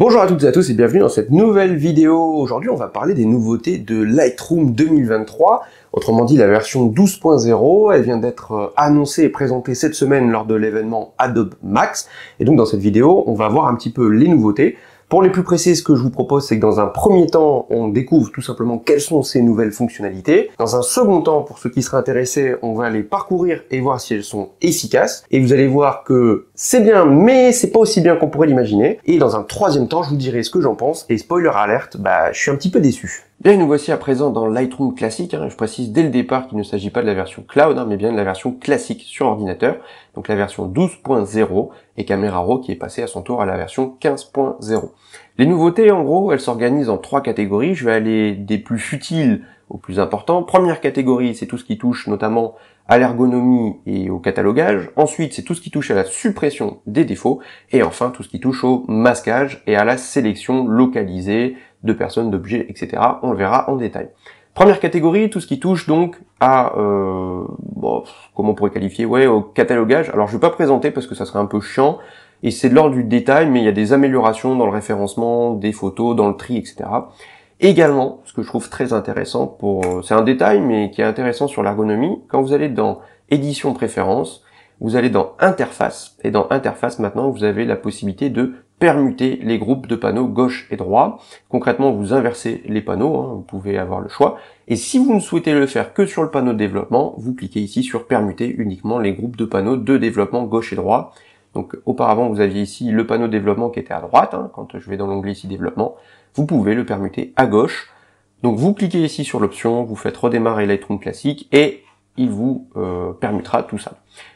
Bonjour à toutes et à tous et bienvenue dans cette nouvelle vidéo. Aujourd'hui, on va parler des nouveautés de Lightroom 2023. Autrement dit, la version 12.0, elle vient d'être euh, annoncée et présentée cette semaine lors de l'événement Adobe Max. Et donc, dans cette vidéo, on va voir un petit peu les nouveautés, pour les plus pressés, ce que je vous propose, c'est que dans un premier temps, on découvre tout simplement quelles sont ces nouvelles fonctionnalités. Dans un second temps, pour ceux qui seraient intéressés, on va les parcourir et voir si elles sont efficaces. Et vous allez voir que c'est bien, mais c'est pas aussi bien qu'on pourrait l'imaginer. Et dans un troisième temps, je vous dirai ce que j'en pense. Et spoiler alerte, bah, je suis un petit peu déçu. Bien, nous voici à présent dans Lightroom classique. Hein. Je précise dès le départ qu'il ne s'agit pas de la version cloud, hein, mais bien de la version classique sur ordinateur, donc la version 12.0, et Camera Raw qui est passée à son tour à la version 15.0. Les nouveautés, en gros, elles s'organisent en trois catégories. Je vais aller des plus futiles aux plus importants. Première catégorie, c'est tout ce qui touche notamment à l'ergonomie et au catalogage. Ensuite, c'est tout ce qui touche à la suppression des défauts. Et enfin, tout ce qui touche au masquage et à la sélection localisée de personnes, d'objets, etc. On le verra en détail. Première catégorie, tout ce qui touche donc à euh, bon, comment on pourrait qualifier ouais au catalogage. Alors je vais pas présenter parce que ça serait un peu chiant. Et c'est de l'ordre du détail, mais il y a des améliorations dans le référencement, des photos, dans le tri, etc. Également, ce que je trouve très intéressant pour, euh, c'est un détail, mais qui est intéressant sur l'ergonomie. Quand vous allez dans édition préférence, vous allez dans interface, et dans interface maintenant, vous avez la possibilité de permuter les groupes de panneaux gauche et droit. Concrètement, vous inversez les panneaux, hein, vous pouvez avoir le choix. Et si vous ne souhaitez le faire que sur le panneau de développement, vous cliquez ici sur permuter uniquement les groupes de panneaux de développement gauche et droit. Donc auparavant, vous aviez ici le panneau développement qui était à droite. Hein. quand je vais dans l'onglet ici développement, vous pouvez le permuter à gauche. Donc vous cliquez ici sur l'option, vous faites redémarrer Lightroom classique et il vous euh, tout ça.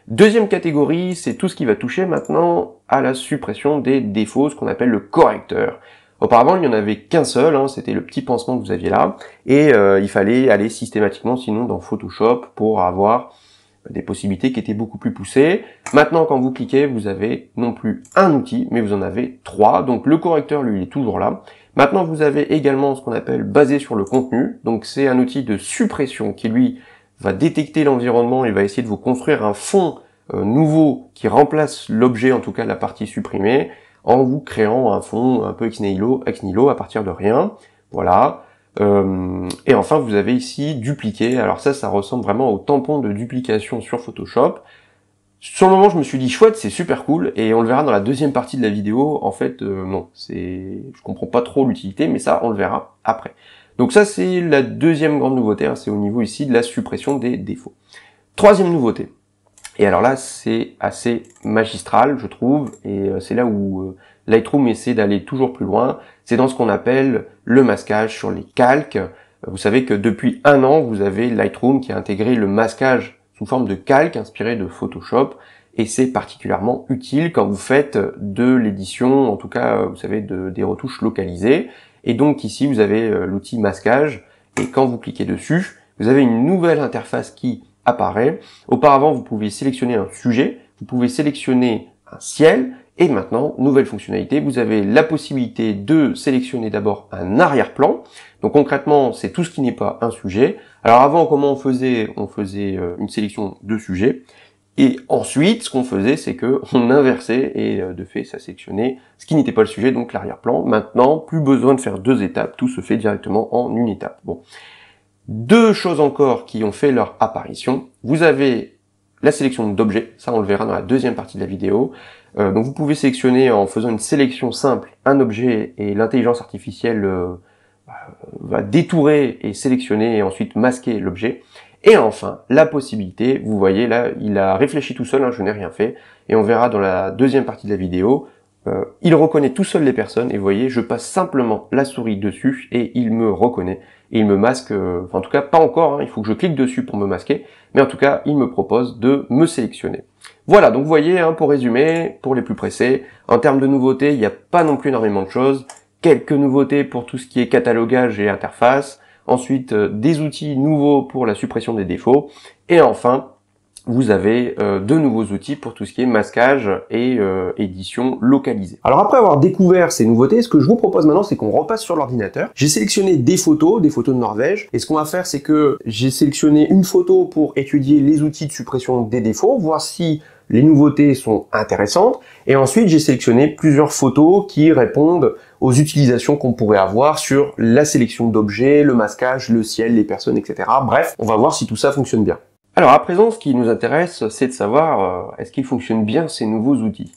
Deuxième catégorie, c'est tout ce qui va toucher maintenant à la suppression des défauts, ce qu'on appelle le correcteur. Auparavant, il n'y en avait qu'un seul, hein. c'était le petit pansement que vous aviez là, et euh, il fallait aller systématiquement sinon dans Photoshop pour avoir des possibilités qui étaient beaucoup plus poussées. Maintenant, quand vous cliquez, vous avez non plus un outil, mais vous en avez trois. Donc le correcteur, lui, il est toujours là. Maintenant, vous avez également ce qu'on appelle basé sur le contenu. Donc c'est un outil de suppression qui, lui, va détecter l'environnement et va essayer de vous construire un fond euh, nouveau qui remplace l'objet, en tout cas la partie supprimée, en vous créant un fond un peu ex nihilo, ex nihilo à partir de rien. Voilà. Euh, et enfin, vous avez ici dupliquer. Alors ça, ça ressemble vraiment au tampon de duplication sur Photoshop. Sur le moment, je me suis dit chouette, c'est super cool, et on le verra dans la deuxième partie de la vidéo. En fait, euh, non, c'est, je comprends pas trop l'utilité, mais ça, on le verra après. Donc ça, c'est la deuxième grande nouveauté. Hein. c'est au niveau ici de la suppression des défauts. Troisième nouveauté. Et alors là, c'est assez magistral, je trouve, et euh, c'est là où Lightroom essaie d'aller toujours plus loin. C'est dans ce qu'on appelle le masquage sur les calques. Vous savez que depuis un an, vous avez Lightroom qui a intégré le masquage sous forme de calque inspiré de Photoshop. Et c'est particulièrement utile quand vous faites de l'édition, en tout cas, vous savez, des retouches localisées. Et donc ici, vous avez euh, l'outil masquage. Et quand vous cliquez dessus, vous avez une nouvelle interface qui apparaît. Auparavant, vous pouviez sélectionner un sujet, vous pouvez sélectionner un ciel, et maintenant, nouvelle fonctionnalité, vous avez la possibilité de sélectionner d'abord un arrière-plan. Donc concrètement, c'est tout ce qui n'est pas un sujet. Alors avant, comment on faisait On faisait euh, une sélection de sujets. Et ensuite, ce qu'on faisait, c'est que on inversait et euh, de fait, ça sélectionnait ce qui n'était pas le sujet, donc l'arrière-plan. Maintenant, plus besoin de faire deux étapes, tout se fait directement en une étape. Bon. Deux choses encore qui ont fait leur apparition. Vous avez la sélection d'objets, ça on le verra dans la deuxième partie de la vidéo. Euh, donc vous pouvez sélectionner en faisant une sélection simple un objet et l'intelligence artificielle euh, bah, va détourer et sélectionner et ensuite masquer l'objet. Et enfin, la possibilité, vous voyez là, il a réfléchi tout seul, hein, je n'ai rien fait, et on verra dans la deuxième partie de la vidéo euh, il reconnaît tout seul les personnes et vous voyez, je passe simplement la souris dessus et il me reconnaît. Et il me masque, euh, en tout cas pas encore, hein, il faut que je clique dessus pour me masquer, mais en tout cas il me propose de me sélectionner. Voilà, donc vous voyez, hein, pour résumer, pour les plus pressés, en termes de nouveautés, il n'y a pas non plus énormément de choses. Quelques nouveautés pour tout ce qui est catalogage et interface. Ensuite, euh, des outils nouveaux pour la suppression des défauts. Et enfin, vous avez euh, de nouveaux outils pour tout ce qui est masquage et euh, édition localisée. Alors après avoir découvert ces nouveautés, ce que je vous propose maintenant, c'est qu'on repasse sur l'ordinateur. J'ai sélectionné des photos, des photos de Norvège, et ce qu'on va faire, c'est que j'ai sélectionné une photo pour étudier les outils de suppression des défauts, voir si les nouveautés sont intéressantes, et ensuite j'ai sélectionné plusieurs photos qui répondent aux utilisations qu'on pourrait avoir sur la sélection d'objets, le masquage, le ciel, les personnes, etc. Bref, on va voir si tout ça fonctionne bien. Alors à présent, ce qui nous intéresse, c'est de savoir euh, est-ce qu'ils fonctionnent bien ces nouveaux outils.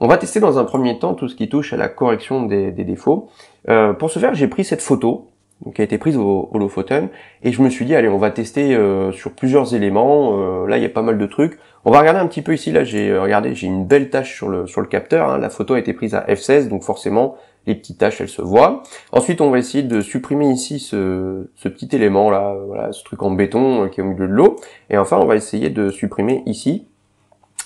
On va tester dans un premier temps tout ce qui touche à la correction des, défauts. Euh, pour ce faire, j'ai pris cette photo qui a été prise au low-photon, et je me suis dit allez, on va tester euh, sur plusieurs éléments. là, il y a pas mal de trucs. On va regarder un petit peu ici. Là, j'ai regardé, j'ai une belle tache sur le sur le capteur. Hein. La photo a été prise à f16, donc forcément, les petites tâches elles se voient. Ensuite on va essayer de supprimer ici ce, petit élément là, ce truc en béton euh, qui est au milieu de l'eau. Et enfin on va essayer de supprimer ici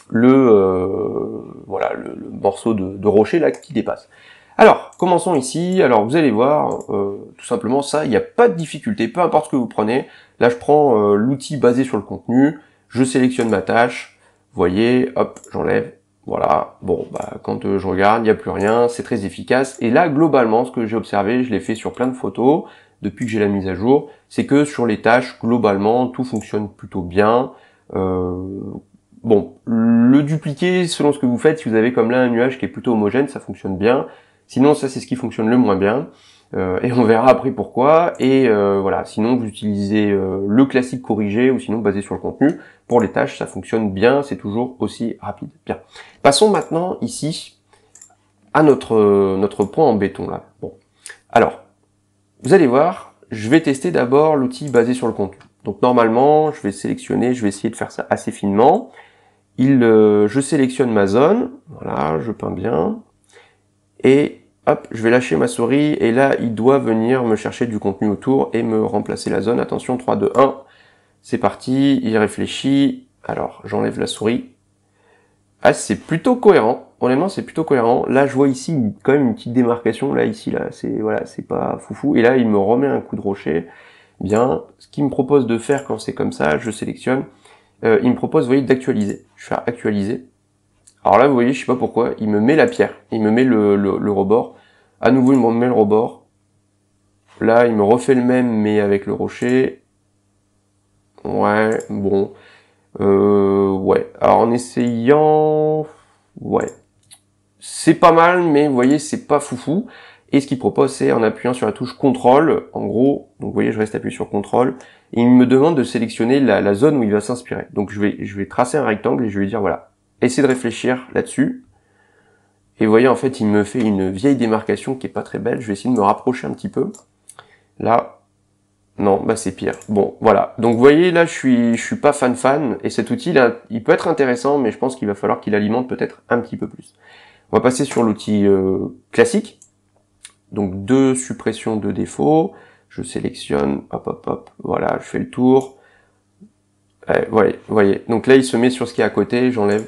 le euh, voilà le, morceau de, rocher là qui dépasse. Alors, commençons ici. Alors, vous allez voir, euh, tout simplement, ça, il n'y a pas de difficulté, peu importe ce que vous prenez. Là, je prends l'outil basé sur le contenu, je sélectionne ma tâche, vous voyez, hop, j'enlève, voilà, bon, bah, quand euh, je regarde, il n'y a plus rien, c'est très efficace. Et là, globalement, ce que j'ai observé, je l'ai fait sur plein de photos, depuis que j'ai la mise à jour, c'est que sur les tâches, globalement, tout fonctionne plutôt bien. Euh, bon, le dupliquer, selon ce que vous faites, si vous avez comme là un nuage qui est plutôt homogène, ça fonctionne bien. Sinon, ça, c'est ce qui fonctionne le moins bien. Euh, et on verra après pourquoi. Et euh, voilà, sinon vous utilisez euh, le classique corrigé ou sinon basé sur le contenu. Pour les tâches, ça fonctionne bien, c'est toujours aussi rapide. Bien. Passons maintenant ici à notre, notre point en béton là. Bon. Alors, vous allez voir, je vais tester d'abord l'outil basé sur le contenu. Donc normalement, je vais sélectionner, je vais essayer de faire ça assez finement. Il, je sélectionne ma zone, voilà, je peins bien, et hop, je vais lâcher ma souris et là, il doit venir me chercher du contenu autour et me remplacer la zone. Attention, 3, 2, 1. C'est parti, il réfléchit. Alors, j'enlève la souris. Ah, c'est plutôt cohérent. Honnêtement, c'est plutôt cohérent. Là, je vois ici quand même une petite démarcation. Là, ici, là, c'est voilà, c'est pas foufou. Et là, il me remet un coup de rocher. Bien, ce qu'il me propose de faire quand c'est comme ça, je sélectionne. Euh, il me propose, vous voyez, d'actualiser. Je fais actualiser. Alors là, vous voyez, je sais pas pourquoi, il me met la pierre, il me met le, le, rebord. À nouveau, il me remet le rebord. Là, il me refait le même, mais avec le rocher. Ouais, bon. Euh, ouais. Alors en essayant... Ouais. C'est pas mal, mais vous voyez, c'est pas foufou. Et ce qu'il propose, c'est en appuyant sur la touche CTRL, en gros, donc vous voyez, je reste appuyé sur CTRL, il me demande de sélectionner la, la zone où il va s'inspirer. Donc je vais, je vais tracer un rectangle et je vais dire, voilà, essayez de réfléchir là-dessus. Et voyez, en fait, il me fait une vieille démarcation qui est pas très belle. Je vais essayer de me rapprocher un petit peu. Là, non, bah c'est pire. Bon, voilà. Donc vous voyez, là, je suis, je suis pas fan fan. Et cet outil, là, il peut être intéressant, mais je pense qu'il va falloir qu'il alimente peut-être un petit peu plus. On va passer sur l'outil euh, classique. Donc deux suppressions de défaut. Je sélectionne, hop, hop, hop. Voilà, je fais le tour. vous euh, voyez, voyez. Donc là, il se met sur ce qui est à côté. J'enlève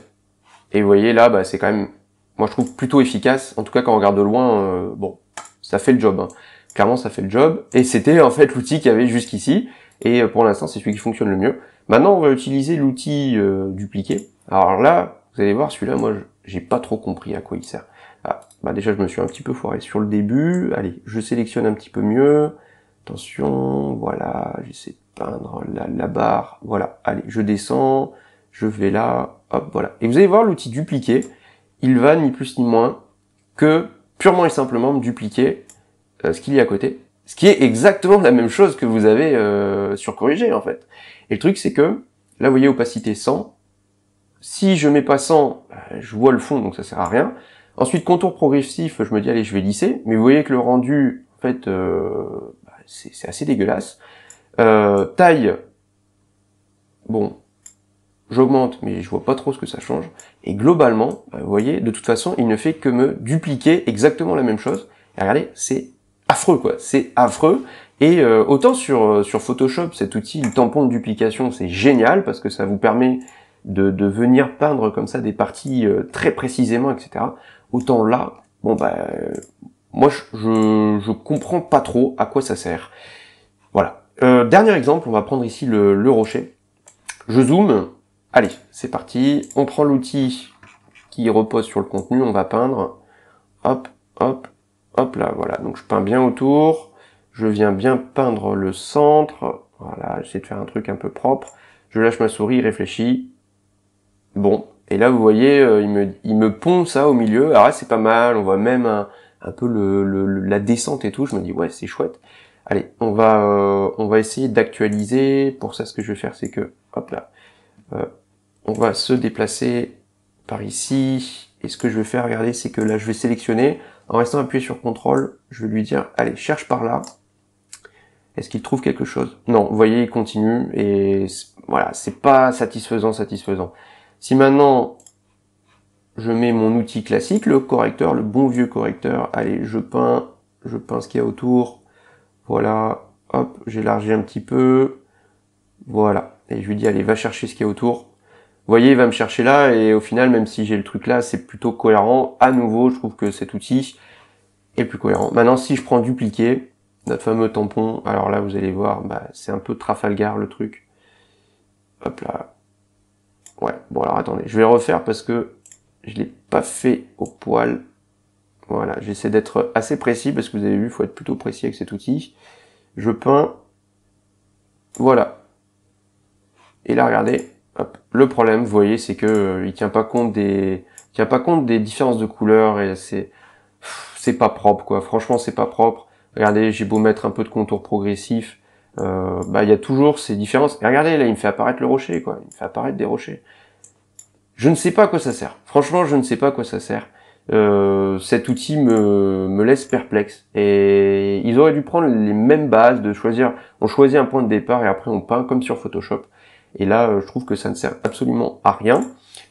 et vous voyez là, bah, c'est quand même, moi je trouve plutôt efficace. En tout cas, quand on regarde de loin, euh, bon, ça fait le job. Hein. Clairement, ça fait le job. Et c'était en fait l'outil qu'il y avait jusqu'ici. Et euh, pour l'instant, c'est celui qui fonctionne le mieux. Maintenant, on va utiliser l'outil euh, dupliqué. Alors là, vous allez voir, celui-là, moi, j'ai pas trop compris à quoi il sert. Ah, bah déjà, je me suis un petit peu foiré sur le début. Allez, je sélectionne un petit peu mieux. Attention, voilà, j'essaie de peindre la, la barre. Voilà, allez, je descends je vais là, hop, voilà. Et vous allez voir l'outil dupliquer, il va ni plus ni moins que purement et simplement dupliquer euh, ce qu'il y a à côté. Ce qui est exactement la même chose que vous avez euh, sur corrigé en fait. Et le truc c'est que, là vous voyez opacité 100, si je mets pas 100, euh, je vois le fond donc ça sert à rien. Ensuite contour progressif, je me dis allez je vais lisser, mais vous voyez que le rendu en fait bah, c'est assez dégueulasse. taille, bon j'augmente, mais je vois pas trop ce que ça change. Et globalement, bah, vous voyez, de toute façon, il ne fait que me dupliquer exactement la même chose. Et regardez, c'est affreux, quoi. C'est affreux. Et euh, autant sur, euh, sur Photoshop, cet outil, le tampon de duplication, c'est génial parce que ça vous permet de, de venir peindre comme ça des parties euh, très précisément, etc. Autant là, bon bah, moi je, je, comprends pas trop à quoi ça sert. Voilà. dernier exemple, on va prendre ici le, le rocher. Je zoome, Allez, c'est parti. On prend l'outil qui repose sur le contenu. On va peindre. Hop, hop, hop là. Voilà. Donc je peins bien autour. Je viens bien peindre le centre. Voilà. J'essaie de faire un truc un peu propre. Je lâche ma souris, réfléchis. Bon. Et là, vous voyez, euh, il, me, il me pond ça au milieu. Ah, c'est pas mal. On voit même un, peu le, la descente et tout. Je me dis, ouais, c'est chouette. Allez, on va, euh, on va essayer d'actualiser. Pour ça, ce que je vais faire, c'est que, hop là, euh, on va se déplacer par ici. Et ce que je vais faire, regardez, c'est que là, je vais sélectionner. En restant appuyé sur CTRL, je vais lui dire, allez, cherche par là. Est-ce qu'il trouve quelque chose Non, vous voyez, il continue. Et voilà, c'est pas satisfaisant, satisfaisant. Si maintenant, je mets mon outil classique, le correcteur, le bon vieux correcteur. Allez, je peins, je peins ce qu'il y a autour. Voilà, hop, j'élargis un petit peu. Voilà, et je lui dis, allez, va chercher ce qu'il y a autour voyez, il va me chercher là, et au final, même si j'ai le truc là, c'est plutôt cohérent. À nouveau, je trouve que cet outil est plus cohérent. Maintenant, si je prends dupliquer, notre fameux tampon, alors là, vous allez voir, bah, c'est un peu Trafalgar, le truc. Hop là. Ouais, bon alors attendez, je vais refaire parce que je l'ai pas fait au poil. Voilà, j'essaie d'être assez précis parce que vous avez vu, il faut être plutôt précis avec cet outil. Je peins. Voilà. Et là, regardez, le problème, vous voyez, c'est que euh, il tient pas compte des tient pas compte des différences de couleurs et c'est c'est pas propre quoi. Franchement, c'est pas propre. Regardez, j'ai beau mettre un peu de contour progressif, euh, bah il y a toujours ces différences. Et regardez là, il me fait apparaître le rocher quoi. Il me fait apparaître des rochers. Je ne sais pas à quoi ça sert. Franchement, je ne sais pas à quoi ça sert. Euh, cet outil me, me laisse perplexe. Et ils auraient dû prendre les mêmes bases de choisir. On choisit un point de départ et après on peint comme sur Photoshop. Et là, euh, je trouve que ça ne sert absolument à rien.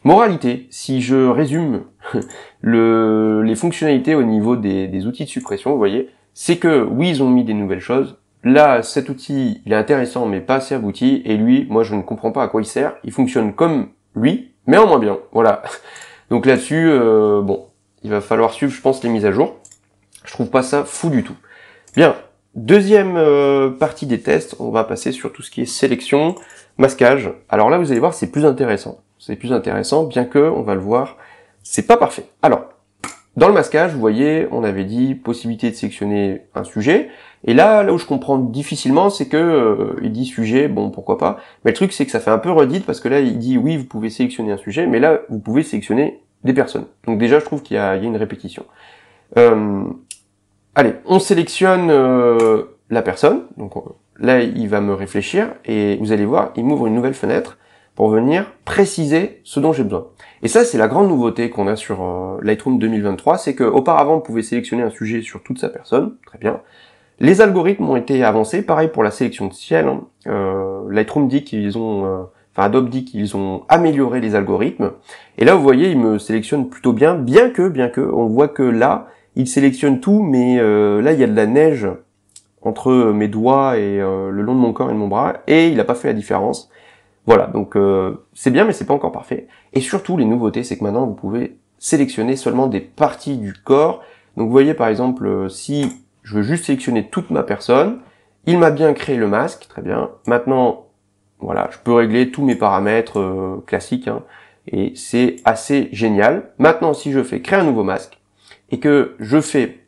Moralité, si je résume le, les fonctionnalités au niveau des, outils de suppression, vous voyez, c'est que oui, ils ont mis des nouvelles choses. Là, cet outil, il est intéressant, mais pas assez abouti. Et lui, moi, je ne comprends pas à quoi il sert. Il fonctionne comme lui, mais en moins bien. Voilà. Donc là-dessus, euh, bon, il va falloir suivre, je pense, les mises à jour. Je trouve pas ça fou du tout. Bien, deuxième euh, partie des tests, on va passer sur tout ce qui est sélection. Masquage. Alors là, vous allez voir, c'est plus intéressant. C'est plus intéressant, bien que, on va le voir, c'est pas parfait. Alors, dans le masquage, vous voyez, on avait dit possibilité de sélectionner un sujet. Et là, là où je comprends difficilement, c'est que euh, il dit sujet, bon, pourquoi pas. Mais le truc, c'est que ça fait un peu redite parce que là, il dit oui, vous pouvez sélectionner un sujet, mais là, vous pouvez sélectionner des personnes. Donc déjà, je trouve qu'il y, a une répétition. Euh, allez, on sélectionne euh, la personne. Donc Là, il va me réfléchir et vous allez voir, il m'ouvre une nouvelle fenêtre pour venir préciser ce dont j'ai besoin. Et ça, c'est la grande nouveauté qu'on a sur euh, Lightroom 2023, c'est qu'auparavant, on pouvait sélectionner un sujet sur toute sa personne, très bien. Les algorithmes ont été avancés, pareil pour la sélection de ciel. Hein. Euh, Lightroom dit qu'ils ont, euh, enfin Adobe dit qu'ils ont amélioré les algorithmes. Et là, vous voyez, il me sélectionne plutôt bien, bien que, bien que, on voit que là, il sélectionne tout, mais là, il y a de la neige entre mes doigts et euh, le long de mon corps et de mon bras, et il n'a pas fait la différence. Voilà, donc euh, c'est bien, mais c'est pas encore parfait. Et surtout, les nouveautés, c'est que maintenant, vous pouvez sélectionner seulement des parties du corps. Donc vous voyez, par exemple, euh, si je veux juste sélectionner toute ma personne, il m'a bien créé le masque, très bien. Maintenant, voilà, je peux régler tous mes paramètres classiques, hein, et c'est assez génial. Maintenant, si je fais créer un nouveau masque, et que je fais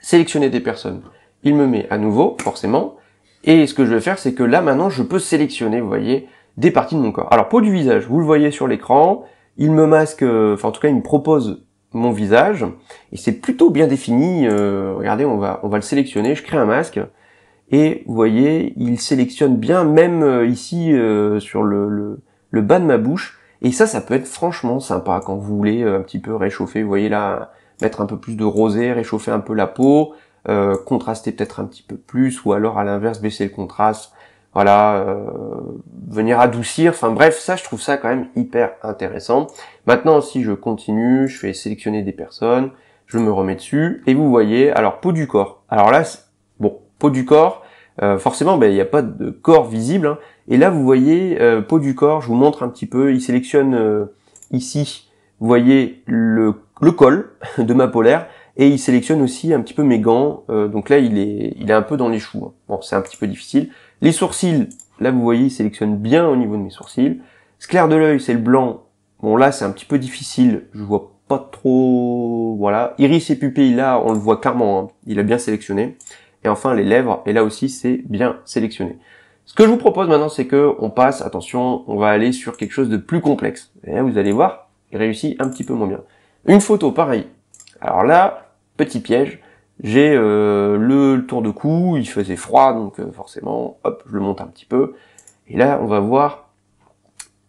sélectionner des personnes, il me met à nouveau, forcément, et ce que je vais faire, c'est que là, maintenant, je peux sélectionner, vous voyez, des parties de mon corps. Alors, peau du visage, vous le voyez sur l'écran, il me masque, euh, enfin, en tout cas, il me propose mon visage, et c'est plutôt bien défini, euh, regardez, on va, on va le sélectionner, je crée un masque, et vous voyez, il sélectionne bien, même euh, ici, sur le, le, bas de ma bouche, et ça, ça peut être franchement sympa quand vous voulez un petit peu réchauffer, vous voyez là, mettre un peu plus de rosée, réchauffer un peu la peau, euh, contraster peut-être un petit peu plus, ou alors à l'inverse baisser le contraste, voilà, euh, venir adoucir, enfin bref, ça je trouve ça quand même hyper intéressant. Maintenant si je continue, je fais sélectionner des personnes, je me remets dessus, et vous voyez, alors peau du corps, alors là, bon, peau du corps, euh, forcément, ben, il n'y a pas de corps visible. Hein. Et là, vous voyez, peau du corps, je vous montre un petit peu, il sélectionne ici, vous voyez le, col de ma polaire. Et il sélectionne aussi un petit peu mes gants. Euh, donc là, il est, il est un peu dans les choux. Hein. Bon, c'est un petit peu difficile. Les sourcils, là, vous voyez, il sélectionne bien au niveau de mes sourcils. Ce clair de l'œil, c'est le blanc. Bon, là, c'est un petit peu difficile. Je vois pas trop... Voilà. Iris et pupille, là, on le voit clairement. Hein. Il a bien sélectionné. Et enfin, les lèvres. Et là aussi, c'est bien sélectionné. Ce que je vous propose maintenant, c'est que on passe, attention, on va aller sur quelque chose de plus complexe. Et là, vous allez voir, il réussit un petit peu moins bien. Une photo, pareil. Alors là, petit piège, j'ai euh, le, tour de cou, il faisait froid, donc euh, forcément, hop, je le monte un petit peu. Et là, on va voir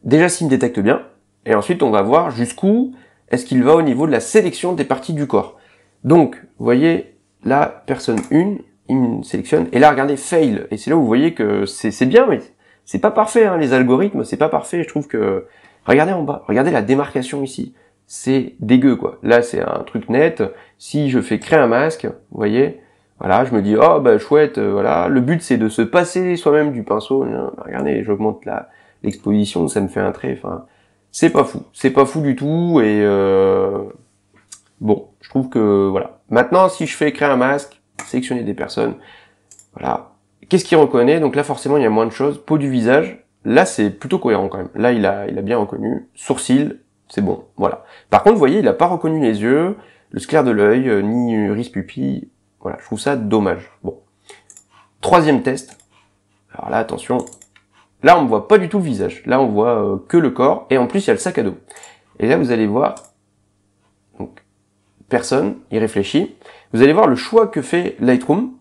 déjà s'il me détecte bien, et ensuite on va voir jusqu'où est-ce qu'il va au niveau de la sélection des parties du corps. Donc, vous voyez, là, personne 1, il me sélectionne, et là, regardez, fail. Et c'est là où vous voyez que c'est bien, mais c'est pas parfait, hein, les algorithmes, c'est pas parfait, je trouve que... Regardez en bas, regardez la démarcation ici c'est dégueu quoi. Là c'est un truc net. Si je fais créer un masque, vous voyez, voilà, je me dis oh bah chouette, euh, voilà. Le but c'est de se passer soi-même du pinceau. Bah, regardez, j'augmente la l'exposition, ça me fait un trait. Enfin, c'est pas fou, c'est pas fou du tout. Et euh, bon, je trouve que voilà. Maintenant, si je fais créer un masque, sélectionner des personnes, voilà. Qu'est-ce qu'il reconnaît Donc là forcément il y a moins de choses. Peau du visage, là c'est plutôt cohérent quand même. Là il a il a bien reconnu. Sourcils, c'est bon, voilà. Par contre, vous voyez, il n'a pas reconnu les yeux, le sclère de l'œil, euh, ni ni euh, iris pupille, voilà, je trouve ça dommage. Bon. Troisième test. Alors là, attention. Là, on ne voit pas du tout le visage. Là, on voit euh, que le corps, et en plus, il y a le sac à dos. Et là, vous allez voir, donc, personne, il réfléchit. Vous allez voir le choix que fait Lightroom,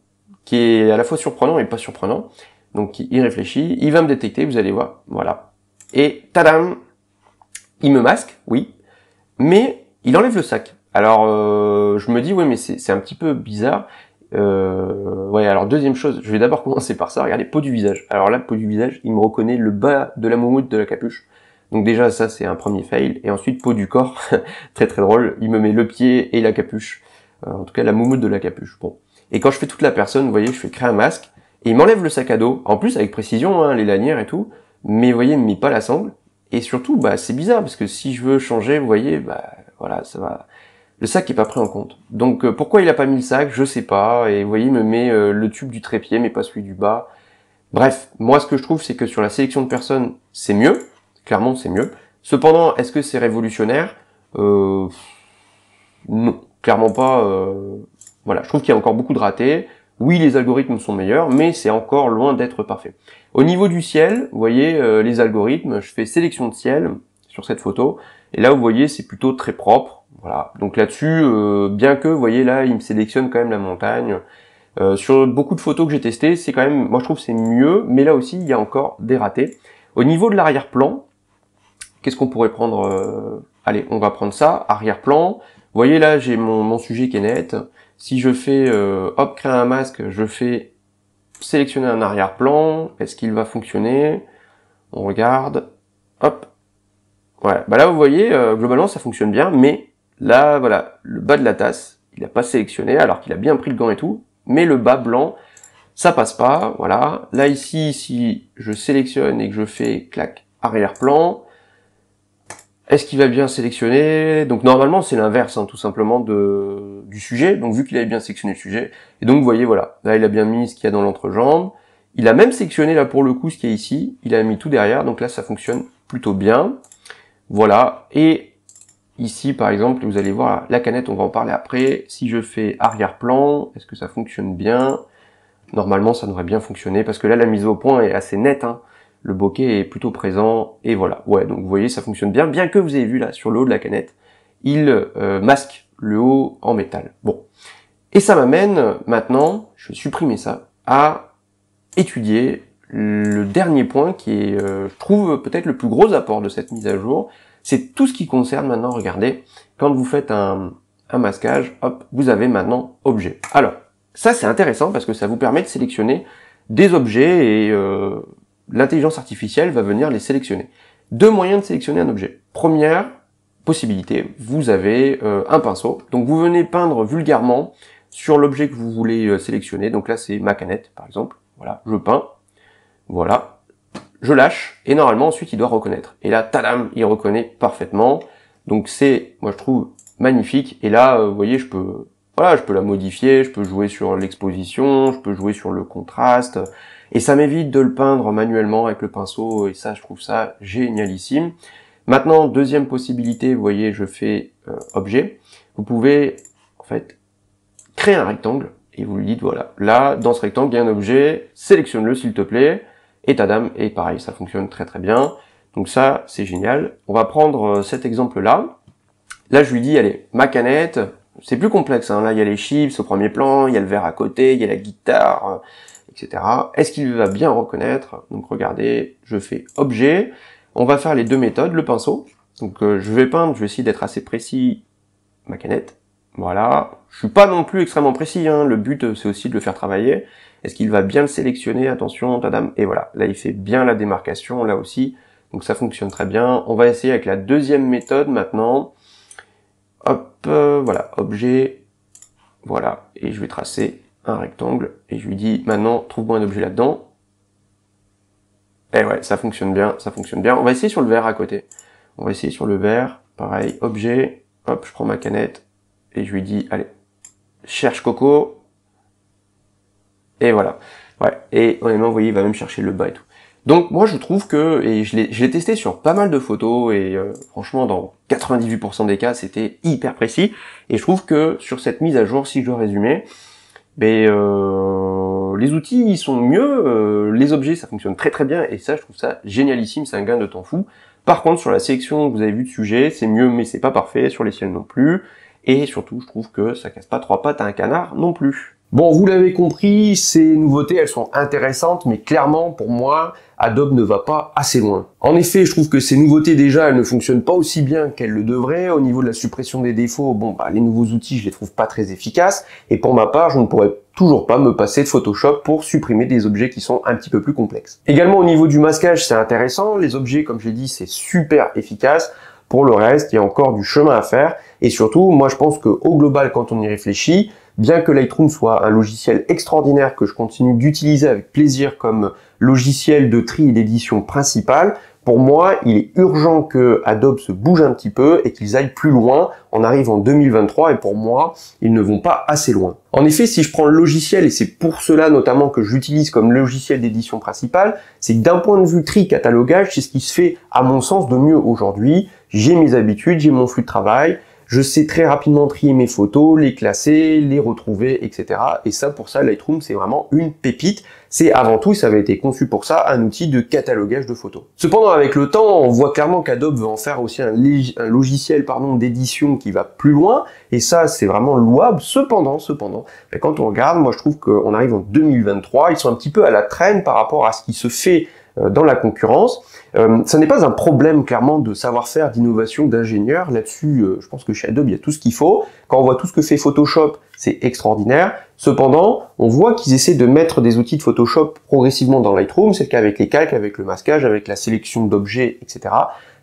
qui est à la fois surprenant et pas surprenant. Donc, il réfléchit, il va me détecter, vous allez voir, voilà. Et tadam, il me masque, oui, mais il enlève le sac. Alors euh, je me dis, oui, mais c'est un petit peu bizarre. Euh, ouais, alors deuxième chose, je vais d'abord commencer par ça. Regardez, peau du visage. Alors là, peau du visage, il me reconnaît le bas de la moumoute de la capuche. Donc déjà, ça c'est un premier fail. Et ensuite, peau du corps, très très drôle. Il me met le pied et la capuche. Euh, en tout cas, la moumoute de la capuche. Bon. Et quand je fais toute la personne, vous voyez, je fais créer un masque. Et il m'enlève le sac à dos. En plus, avec précision, hein, les lanières et tout. Mais vous voyez, il me met pas la sangle. Et surtout, bah, c'est bizarre parce que si je veux changer, vous voyez, bah, voilà, ça va. Le sac est pas pris en compte. Donc euh, pourquoi il a pas mis le sac, je sais pas. Et vous voyez, il me met euh, le tube du trépied, mais pas celui du bas. Bref, moi ce que je trouve, c'est que sur la sélection de personnes, c'est mieux. Clairement, c'est mieux. Cependant, est-ce que c'est révolutionnaire euh, Non, clairement pas. Voilà, je trouve qu'il y a encore beaucoup de ratés. Oui, les algorithmes sont meilleurs, mais c'est encore loin d'être parfait. Au niveau du ciel, vous voyez euh, les algorithmes, je fais sélection de ciel sur cette photo, et là vous voyez c'est plutôt très propre. Voilà. Donc là-dessus, euh, bien que, vous voyez là, il me sélectionne quand même la montagne. Euh, sur beaucoup de photos que j'ai testées, c'est quand même, moi je trouve c'est mieux, mais là aussi il y a encore des ratés. Au niveau de l'arrière-plan, qu'est-ce qu'on pourrait prendre Allez, on va prendre ça, arrière-plan. Vous voyez là, j'ai mon, mon, sujet qui est net. Si je fais, euh, hop, créer un masque, je fais sélectionner un arrière-plan, est-ce qu'il va fonctionner On regarde, hop. Voilà, bah là vous voyez, euh, globalement ça fonctionne bien, mais là, voilà, le bas de la tasse, il n'a pas sélectionné, alors qu'il a bien pris le gant et tout, mais le bas blanc, ça passe pas, voilà. Là ici, si je sélectionne et que je fais clac arrière-plan, est-ce qu'il va bien sélectionner Donc normalement c'est l'inverse hein, tout simplement de, du sujet. Donc vu qu'il avait bien sélectionné le sujet, et donc vous voyez voilà, là il a bien mis ce qu'il y a dans l'entrejambe. Il a même sélectionné là pour le coup ce qu'il y a ici. Il a mis tout derrière, donc là ça fonctionne plutôt bien. Voilà. Et ici par exemple, vous allez voir la canette, on va en parler après. Si je fais arrière-plan, est-ce que ça fonctionne bien Normalement ça devrait bien fonctionner parce que là la mise au point est assez nette. Hein le bokeh est plutôt présent, et voilà. Ouais, donc vous voyez, ça fonctionne bien, bien que vous ayez vu là, sur le haut de la canette, il euh, masque le haut en métal. Bon. Et ça m'amène maintenant, je vais supprimer ça, à étudier le dernier point qui est, euh, je trouve, peut-être le plus gros apport de cette mise à jour, c'est tout ce qui concerne maintenant, regardez, quand vous faites un, un masquage, hop, vous avez maintenant objet. Alors, ça c'est intéressant parce que ça vous permet de sélectionner des objets et euh, l'intelligence artificielle va venir les sélectionner. Deux moyens de sélectionner un objet. Première possibilité, vous avez euh, un pinceau. Donc vous venez peindre vulgairement sur l'objet que vous voulez euh, sélectionner. Donc là, c'est ma canette, par exemple. Voilà, je peins. Voilà. Je lâche. Et normalement, ensuite, il doit reconnaître. Et là, tadam, il reconnaît parfaitement. Donc c'est, moi je trouve, magnifique. Et là, euh, vous voyez, je peux, voilà, je peux la modifier, je peux jouer sur l'exposition, je peux jouer sur le contraste. Et ça m'évite de le peindre manuellement avec le pinceau, et ça, je trouve ça génialissime. Maintenant, deuxième possibilité, vous voyez, je fais euh, objet. Vous pouvez, en fait, créer un rectangle, et vous lui dites, voilà, là, dans ce rectangle, il y a un objet, sélectionne-le, s'il te plaît, et ta dame, et pareil, ça fonctionne très très bien. Donc ça, c'est génial. On va prendre euh, cet exemple-là. Là, je lui dis, allez, ma canette, c'est plus complexe. Hein. Là, il y a les chips au premier plan, il y a le verre à côté, il y a la guitare, etc. Est-ce qu'il va bien reconnaître Donc regardez, je fais objet. On va faire les deux méthodes, le pinceau. Donc euh, je vais peindre, je vais essayer d'être assez précis ma canette. Voilà, je suis pas non plus extrêmement précis, hein. le but euh, c'est aussi de le faire travailler. Est-ce qu'il va bien le sélectionner Attention, tadam, et voilà, là il fait bien la démarcation, là aussi, donc ça fonctionne très bien. On va essayer avec la deuxième méthode maintenant. Hop, euh, voilà, objet, voilà, et je vais tracer un rectangle et je lui dis maintenant trouve-moi un objet là-dedans. Et eh ouais, ça fonctionne bien, ça fonctionne bien. On va essayer sur le verre à côté. On va essayer sur le verre, pareil, objet, hop, je prends ma canette et je lui dis allez, cherche Coco. Et voilà. Ouais, et honnêtement, vous voyez, il va même chercher le bas et tout. Donc moi je trouve que, et je l'ai testé sur pas mal de photos, et euh, franchement dans 98% des cas c'était hyper précis, et je trouve que sur cette mise à jour, si je dois résumer, mais ben, euh, les outils ils sont mieux, euh, les objets ça fonctionne très très bien et ça je trouve ça génialissime, c'est un gain de temps fou. Par contre sur la sélection vous avez vu de sujet, c'est mieux mais c'est pas parfait, sur les ciels non plus, et surtout je trouve que ça casse pas trois pattes à un canard non plus. Bon, vous l'avez compris, ces nouveautés, elles sont intéressantes, mais clairement, pour moi, Adobe ne va pas assez loin. En effet, je trouve que ces nouveautés, déjà, elles ne fonctionnent pas aussi bien qu'elles le devraient. Au niveau de la suppression des défauts, bon, bah, les nouveaux outils, je les trouve pas très efficaces. Et pour ma part, je ne pourrais toujours pas me passer de Photoshop pour supprimer des objets qui sont un petit peu plus complexes. Également, au niveau du masquage, c'est intéressant. Les objets, comme j'ai dit, c'est super efficace. Pour le reste, il y a encore du chemin à faire. Et surtout, moi, je pense qu'au global, quand on y réfléchit, Bien que Lightroom soit un logiciel extraordinaire que je continue d'utiliser avec plaisir comme logiciel de tri et d'édition principale, pour moi, il est urgent que Adobe se bouge un petit peu et qu'ils aillent plus loin. On arrive en 2023 et pour moi, ils ne vont pas assez loin. En effet, si je prends le logiciel, et c'est pour cela notamment que j'utilise comme logiciel d'édition principale, c'est que d'un point de vue tri catalogage, c'est ce qui se fait à mon sens de mieux aujourd'hui. J'ai mes habitudes, j'ai mon flux de travail, je sais très rapidement trier mes photos, les classer, les retrouver, etc. Et ça, pour ça, Lightroom, c'est vraiment une pépite. C'est avant tout, ça avait été conçu pour ça, un outil de catalogage de photos. Cependant, avec le temps, on voit clairement qu'Adobe veut en faire aussi un, logiciel pardon d'édition qui va plus loin, et ça, c'est vraiment louable. Cependant, cependant, ben, quand on regarde, moi, je trouve qu'on arrive en 2023, ils sont un petit peu à la traîne par rapport à ce qui se fait euh, dans la concurrence. Euh, ça n'est pas un problème clairement de savoir-faire, d'innovation, d'ingénieur. Là-dessus, euh, je pense que chez Adobe, il y a tout ce qu'il faut. Quand on voit tout ce que fait Photoshop, c'est extraordinaire. Cependant, on voit qu'ils essaient de mettre des outils de Photoshop progressivement dans Lightroom. C'est le cas avec les calques, avec le masquage, avec la sélection d'objets, etc.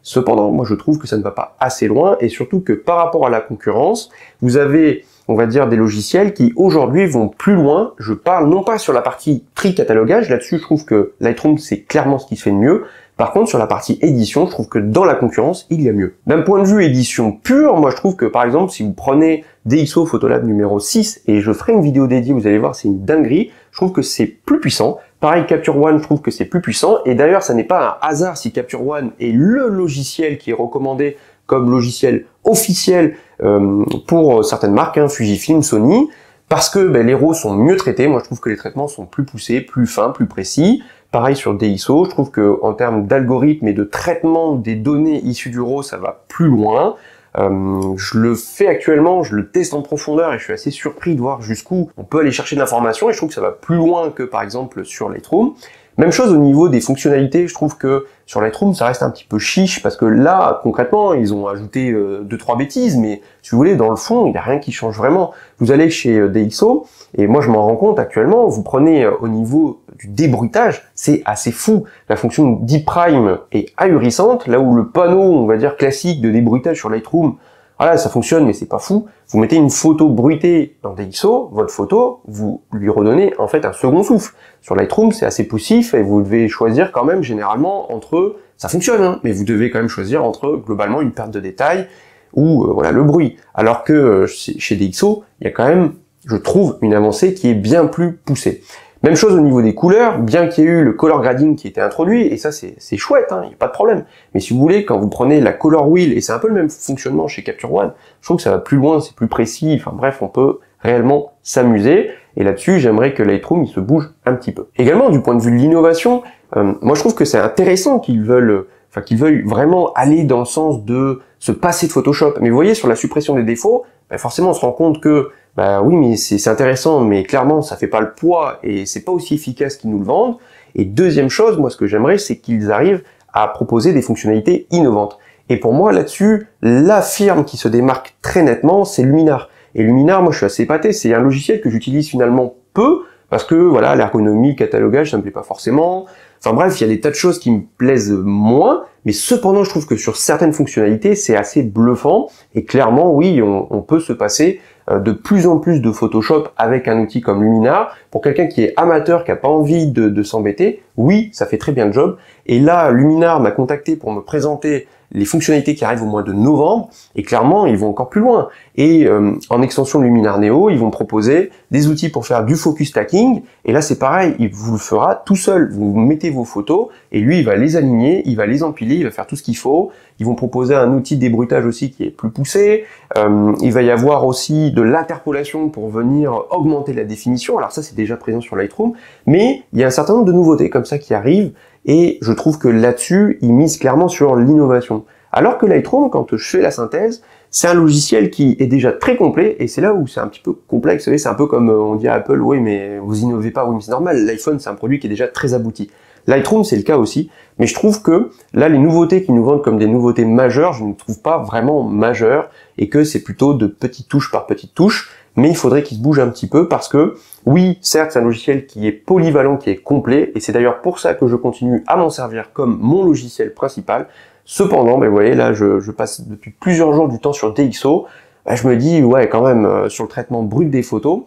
Cependant, moi je trouve que ça ne va pas assez loin et surtout que par rapport à la concurrence, vous avez on va dire, des logiciels qui aujourd'hui vont plus loin. Je parle non pas sur la partie tri-catalogage, là-dessus je trouve que Lightroom c'est clairement ce qui se fait de mieux. Par contre, sur la partie édition, je trouve que dans la concurrence, il y a mieux. D'un point de vue édition pure, moi je trouve que par exemple, si vous prenez DxO Photolab numéro 6, et je ferai une vidéo dédiée, vous allez voir, c'est une dinguerie, je trouve que c'est plus puissant. Pareil, Capture One, je trouve que c'est plus puissant. Et d'ailleurs, ça n'est pas un hasard si Capture One est le logiciel qui est recommandé comme logiciel officiel euh, pour euh, certaines marques, hein, Fujifilm, Sony, parce que ben, les RAW sont mieux traités. Moi, je trouve que les traitements sont plus poussés, plus fins, plus précis. Pareil sur DxO. je trouve que en termes d'algorithme et de traitement des données issues du RAW, ça va plus loin. Euh, je le fais actuellement, je le teste en profondeur et je suis assez surpris de voir jusqu'où on peut aller chercher de l'information et je trouve que ça va plus loin que par exemple sur Lightroom. Même chose au niveau des fonctionnalités, je trouve que sur Lightroom, ça reste un petit peu chiche, parce que là, concrètement, ils ont ajouté 2 euh, deux, trois bêtises, mais si vous voulez, dans le fond, il n'y a rien qui change vraiment. Vous allez chez euh, DxO, et moi je m'en rends compte actuellement, vous prenez euh, au niveau du débruitage, c'est assez fou. La fonction Deep prime est ahurissante, là où le panneau, on va dire, classique de débruitage sur Lightroom, voilà, ça fonctionne, mais c'est pas fou. Vous mettez une photo bruitée dans DxO, votre photo, vous lui redonnez en fait un second souffle. Sur Lightroom, c'est assez poussif et vous devez choisir quand même généralement entre, ça fonctionne, hein, mais vous devez quand même choisir entre globalement une perte de détail ou euh, voilà le bruit. Alors que euh, chez DxO, il y a quand même, je trouve, une avancée qui est bien plus poussée. Même chose au niveau des couleurs, bien qu'il y ait eu le color grading qui a été introduit, et ça c'est chouette, il hein, n'y a pas de problème. Mais si vous voulez, quand vous prenez la color wheel, et c'est un peu le même fonctionnement chez Capture One, je trouve que ça va plus loin, c'est plus précis, enfin bref, on peut réellement s'amuser. Et là-dessus, j'aimerais que Lightroom il se bouge un petit peu. Également, du point de vue de l'innovation, euh, moi je trouve que c'est intéressant qu'ils veulent enfin qu'ils veuille vraiment aller dans le sens de se passer de Photoshop. Mais vous voyez, sur la suppression des défauts, ben, forcément on se rend compte que bah oui, mais c'est intéressant, mais clairement ça fait pas le poids et c'est pas aussi efficace qu'ils nous le vendent. Et deuxième chose, moi ce que j'aimerais, c'est qu'ils arrivent à proposer des fonctionnalités innovantes. Et pour moi là-dessus, la firme qui se démarque très nettement, c'est Luminar. Et Luminar, moi je suis assez épaté, c'est un logiciel que j'utilise finalement peu parce que voilà, l'ergonomie, catalogage, ça me plaît pas forcément. Enfin bref, il y a des tas de choses qui me plaisent moins, mais cependant, je trouve que sur certaines fonctionnalités, c'est assez bluffant. Et clairement, oui, on, peut se passer euh, de plus en plus de Photoshop avec un outil comme Luminar, Pour quelqu'un qui est amateur, qui n'a pas envie de, s'embêter, oui, ça fait très bien le job. Et là, Luminar m'a contacté pour me présenter les fonctionnalités qui arrivent au mois de novembre, et clairement, ils vont encore plus loin. Et euh, en extension Luminar Neo, ils vont proposer des outils pour faire du focus stacking, et là c'est pareil, il vous le fera tout seul. Vous mettez vos photos, et lui, il va les aligner, il va les empiler, il va faire tout ce qu'il faut. Ils vont proposer un outil de débruitage aussi qui est plus poussé. Euh, il va y avoir aussi de l'interpolation pour venir augmenter la définition. Alors ça, c'est déjà présent sur Lightroom, mais il y a un certain nombre de nouveautés comme ça qui arrivent. Et je trouve que là-dessus, ils misent clairement sur l'innovation. Alors que Lightroom, quand je fais la synthèse, c'est un logiciel qui est déjà très complet et c'est là où c'est un petit peu complexe. C'est un peu comme euh, on dit à Apple, oui, mais vous innovez pas, oui, mais c'est normal. L'iPhone, c'est un produit qui est déjà très abouti. Lightroom, c'est le cas aussi. Mais je trouve que là, les nouveautés qui nous vendent comme des nouveautés majeures, je ne trouve pas vraiment majeures et que c'est plutôt de petites touches par petites touches. Mais il faudrait qu'ils se bougent un petit peu parce que, oui, certes, c'est un logiciel qui est polyvalent, qui est complet. Et c'est d'ailleurs pour ça que je continue à m'en servir comme mon logiciel principal. Cependant, mais ben, vous voyez, là, je, passe depuis plusieurs jours du temps sur DxO. Ben, je me dis, ouais, quand même, euh, sur le traitement brut des photos,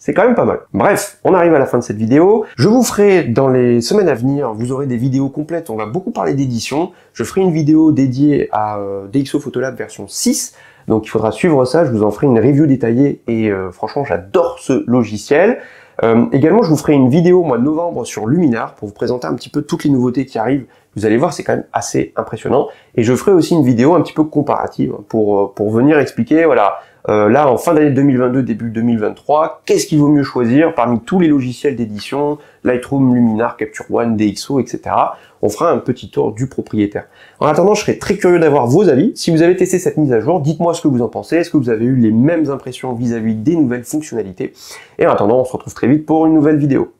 c'est quand même pas mal. Bref, on arrive à la fin de cette vidéo. Je vous ferai dans les semaines à venir, vous aurez des vidéos complètes, on va beaucoup parler d'édition. Je ferai une vidéo dédiée à euh, DxO Photolab version 6. Donc il faudra suivre ça, je vous en ferai une review détaillée et euh, franchement j'adore ce logiciel. Euh, également je vous ferai une vidéo au mois de novembre sur Luminar pour vous présenter un petit peu toutes les nouveautés qui arrivent. Vous allez voir c'est quand même assez impressionnant. Et je ferai aussi une vidéo un petit peu comparative pour, pour venir expliquer voilà euh, là en fin d'année 2022, début 2023, qu'est-ce qu'il vaut mieux choisir parmi tous les logiciels d'édition, Lightroom, Luminar, Capture One, DxO, etc. On fera un petit tour du propriétaire. En attendant, je serais très curieux d'avoir vos avis. Si vous avez testé cette mise à jour, dites-moi ce que vous en pensez. Est-ce que vous avez eu les mêmes impressions vis à -vis des nouvelles fonctionnalités Et en attendant, on se retrouve très vite pour une nouvelle vidéo.